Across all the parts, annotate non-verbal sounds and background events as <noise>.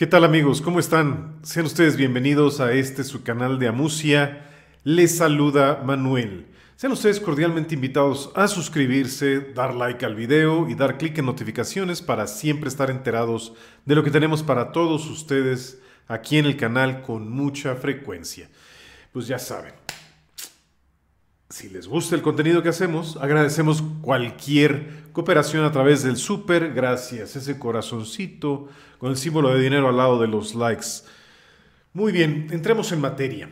¿Qué tal amigos? ¿Cómo están? Sean ustedes bienvenidos a este su canal de Amucia, Les saluda Manuel. Sean ustedes cordialmente invitados a suscribirse, dar like al video y dar clic en notificaciones para siempre estar enterados de lo que tenemos para todos ustedes aquí en el canal con mucha frecuencia. Pues ya saben, si les gusta el contenido que hacemos, agradecemos cualquier cooperación a través del super gracias, ese corazoncito con el símbolo de dinero al lado de los likes. Muy bien, entremos en materia.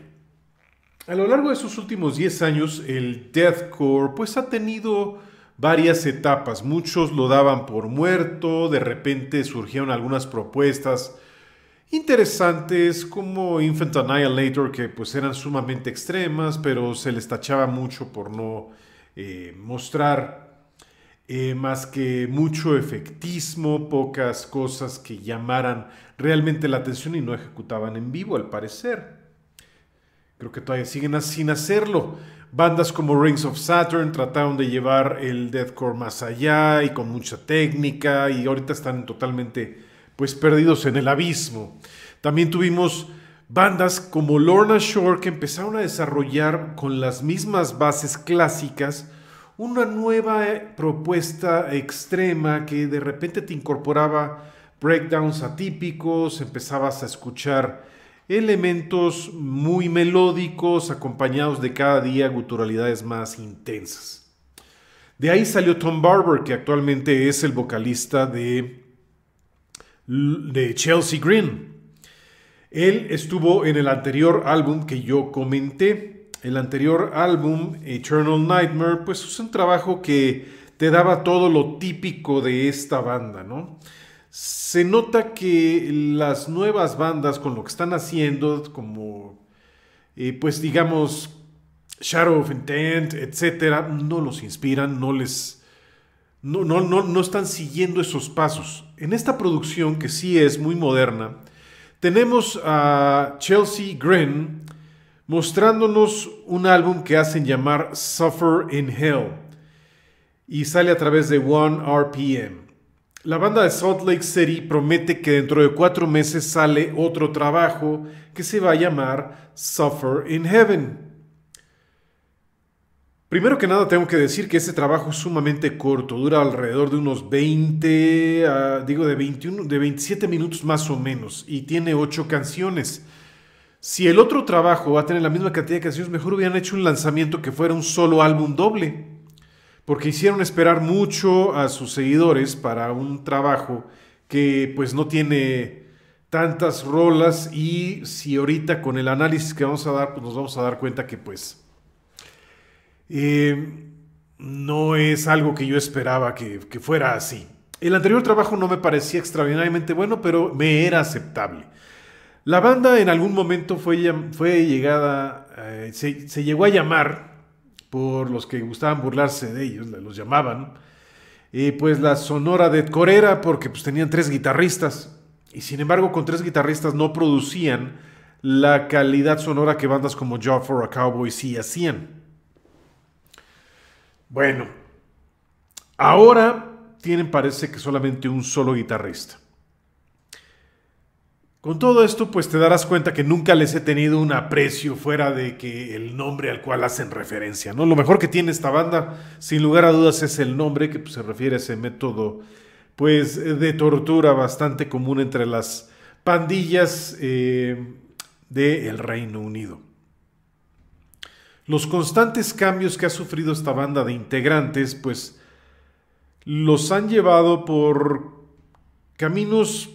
A lo largo de sus últimos 10 años, el deathcore pues ha tenido varias etapas. Muchos lo daban por muerto, de repente surgieron algunas propuestas interesantes como Infant Annihilator, que pues eran sumamente extremas, pero se les tachaba mucho por no eh, mostrar eh, más que mucho efectismo, pocas cosas que llamaran realmente la atención y no ejecutaban en vivo, al parecer. Creo que todavía siguen sin hacerlo. Bandas como Rings of Saturn trataron de llevar el deathcore más allá y con mucha técnica y ahorita están totalmente pues perdidos en el abismo. También tuvimos bandas como Lorna Shore que empezaron a desarrollar con las mismas bases clásicas una nueva eh, propuesta extrema que de repente te incorporaba breakdowns atípicos, empezabas a escuchar elementos muy melódicos acompañados de cada día guturalidades más intensas. De ahí salió Tom Barber, que actualmente es el vocalista de de Chelsea Green. Él estuvo en el anterior álbum que yo comenté. El anterior álbum, Eternal Nightmare, pues es un trabajo que te daba todo lo típico de esta banda, ¿no? Se nota que las nuevas bandas con lo que están haciendo, como, eh, pues digamos, Shadow of Intent, etc. no los inspiran, no les, no, no, no, están siguiendo esos pasos. En esta producción, que sí es muy moderna, tenemos a Chelsea Grin mostrándonos un álbum que hacen llamar Suffer in Hell y sale a través de One RPM. La banda de Salt Lake City promete que dentro de cuatro meses sale otro trabajo que se va a llamar Suffer in Heaven. Primero que nada tengo que decir que este trabajo es sumamente corto, dura alrededor de unos 20, ah, digo de 21, de 27 minutos más o menos y tiene 8 canciones. Si el otro trabajo va a tener la misma cantidad de canciones, mejor hubieran hecho un lanzamiento que fuera un solo álbum doble, porque hicieron esperar mucho a sus seguidores para un trabajo que pues no tiene tantas rolas y si ahorita con el análisis que vamos a dar, pues nos vamos a dar cuenta que pues eh, no es algo que yo esperaba que, fuera así. El anterior trabajo no me parecía extraordinariamente bueno, pero me era aceptable. La banda en algún momento fue, llegada, eh, se, llegó a llamar por los que gustaban burlarse de ellos, los llamaban, eh, pues la Sonora de Corera, porque pues, tenían tres guitarristas, y sin embargo con tres guitarristas no producían la calidad sonora que bandas como Job for a Cowboy sí hacían. Bueno, ahora tienen parece que solamente un solo guitarrista. Con todo esto, pues te darás cuenta que nunca les he tenido un aprecio fuera de que el nombre al cual hacen referencia, ¿no? Lo mejor que tiene esta banda, sin lugar a dudas, es el nombre que pues, se refiere a ese método, pues, de tortura bastante común entre las pandillas eh, del Reino Unido los constantes cambios que ha sufrido esta banda de integrantes, pues los han llevado por caminos,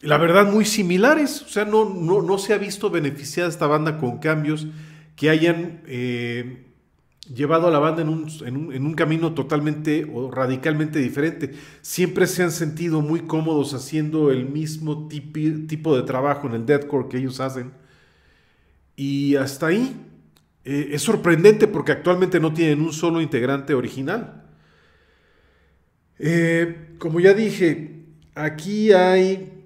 la verdad, muy similares. O sea, no, no, se ha visto beneficiada esta banda con cambios que hayan eh, llevado a la banda en un, camino totalmente o radicalmente diferente. Siempre se han sentido muy cómodos haciendo el mismo tipo de trabajo en el deathcore que ellos hacen. Y hasta ahí, eh, es sorprendente porque actualmente no tienen un solo integrante original. Eh, como ya dije, aquí hay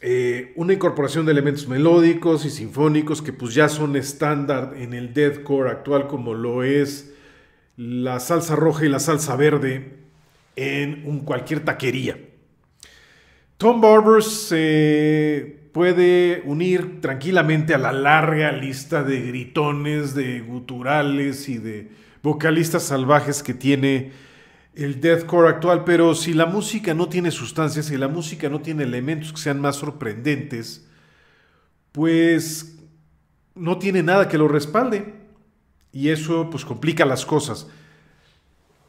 eh, una incorporación de elementos melódicos y sinfónicos que pues ya son estándar en el deathcore actual como lo es la salsa roja y la salsa verde en un cualquier taquería. Tom Barbers se puede unir tranquilamente a la larga lista de gritones, de guturales y de vocalistas salvajes que tiene el deathcore actual, pero si la música no tiene sustancias, si la música no tiene elementos que sean más sorprendentes, pues no tiene nada que lo respalde y eso pues complica las cosas.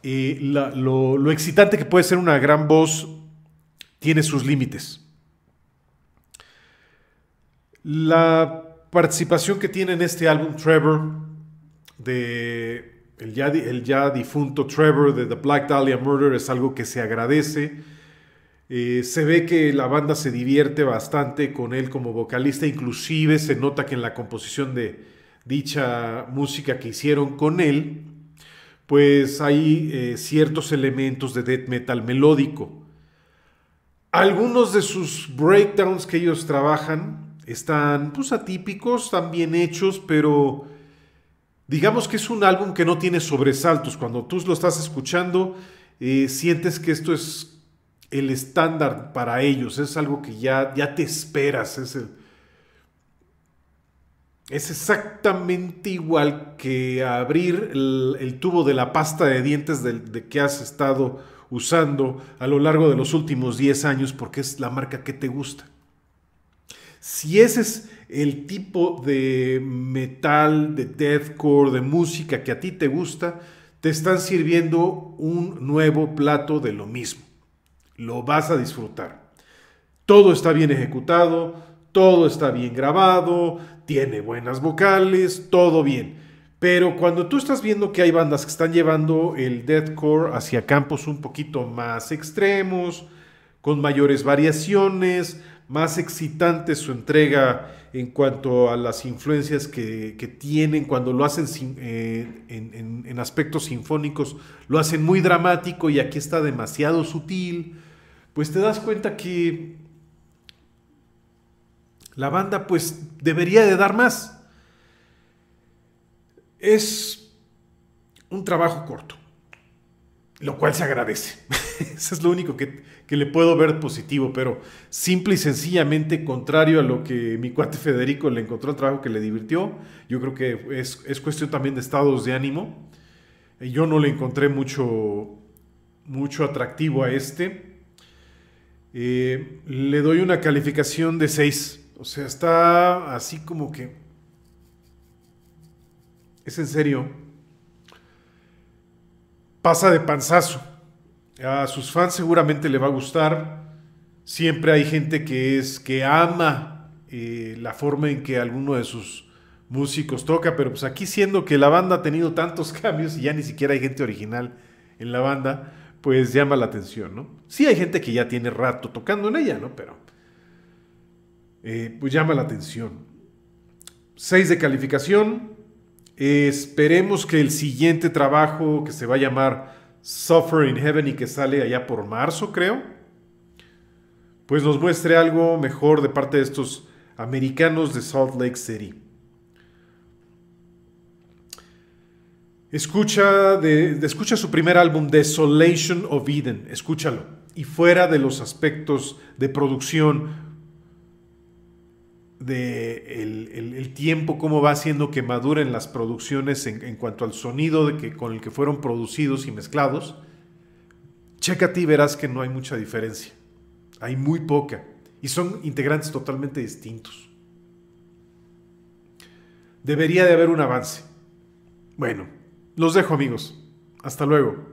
Eh, lo excitante que puede ser una gran voz tiene sus límites. La participación que tiene en este álbum Trevor, de el ya, difunto Trevor de The Black Dahlia Murder, es algo que se agradece. Eh, se ve que la banda se divierte bastante con él como vocalista, inclusive se nota que en la composición de dicha música que hicieron con él, pues hay eh, ciertos elementos de death metal melódico. Algunos de sus breakdowns que ellos trabajan están pues atípicos, están bien hechos, pero digamos que es un álbum que no tiene sobresaltos. Cuando tú lo estás escuchando, eh, sientes que esto es el estándar para ellos, es algo que ya, ya te esperas, es, exactamente igual que abrir el, tubo de la pasta de dientes de que has estado usando a lo largo de los últimos 10 años porque es la marca que te gusta. Si ese es el tipo de metal, de deathcore, de música que a ti te gusta, te están sirviendo un nuevo plato de lo mismo. Lo vas a disfrutar. Todo está bien ejecutado, todo está bien grabado, tiene buenas vocales, todo bien. Pero cuando tú estás viendo que hay bandas que están llevando el deathcore hacia campos un poquito más extremos, con mayores variaciones, más excitante su entrega en cuanto a las influencias que, tienen cuando lo hacen eh, en, aspectos sinfónicos, lo hacen muy dramático y aquí está demasiado sutil, pues te das cuenta que la banda pues debería de dar más. Es un trabajo corto lo cual se agradece. <laughs> Eso es lo único que, le puedo ver positivo, pero simple y sencillamente contrario a lo que mi cuate Federico le encontró el trabajo que le divirtió, yo creo que es, cuestión también de estados de ánimo. Eh, yo no le encontré mucho, mucho atractivo a este. Eh, le doy una calificación de 6. O sea, está así como que... Es en serio pasa de panzazo. A sus fans seguramente le va a gustar. Siempre hay gente que es que ama eh, la forma en que alguno de sus músicos toca, pero pues aquí siendo que la banda ha tenido tantos <laughs> cambios y ya ni siquiera hay gente original en la banda, pues llama la atención, ¿no? Sí hay gente que ya tiene rato tocando en ella, ¿no? Pero eh, pues llama la atención. 6 de calificación, esperemos que el siguiente trabajo, que se va a llamar Suffer in Heaven y que sale allá por marzo, creo, pues nos muestre algo mejor de parte de estos americanos de Salt Lake City. Escucha, escucha su primer álbum, Desolation of Eden, escúchalo. Y fuera de los aspectos de producción de el, tiempo, cómo va haciendo que maduren las producciones en, cuanto al sonido de que, con el que fueron producidos y mezclados, chécate y verás que no hay mucha diferencia. Hay muy poca. Y son integrantes totalmente distintos. Debería de haber un avance. Bueno, los dejo amigos. Hasta luego.